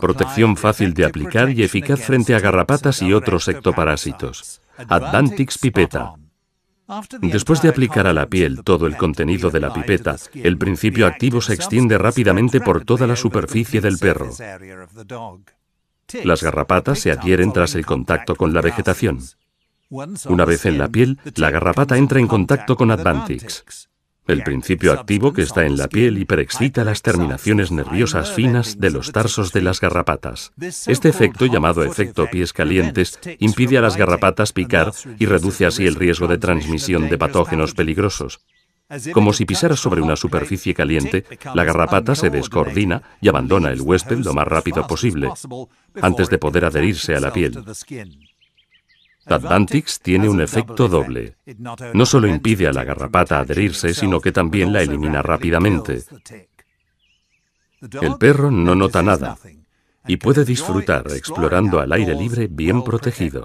Protección fácil de aplicar y eficaz frente a garrapatas y otros ectoparásitos. Advantix pipeta. Después de aplicar a la piel todo el contenido de la pipeta, el principio activo se extiende rápidamente por toda la superficie del perro. Las garrapatas se adhieren tras el contacto con la vegetación. Una vez en la piel, la garrapata entra en contacto con Advantix el principio activo que está en la piel hiperexcita las terminaciones nerviosas finas de los tarsos de las garrapatas. Este efecto, llamado efecto pies calientes, impide a las garrapatas picar y reduce así el riesgo de transmisión de patógenos peligrosos. Como si pisara sobre una superficie caliente, la garrapata se descoordina y abandona el huésped lo más rápido posible, antes de poder adherirse a la piel. Advantix tiene un efecto doble. No solo impide a la garrapata adherirse, sino que también la elimina rápidamente. El perro no nota nada y puede disfrutar explorando al aire libre bien protegido.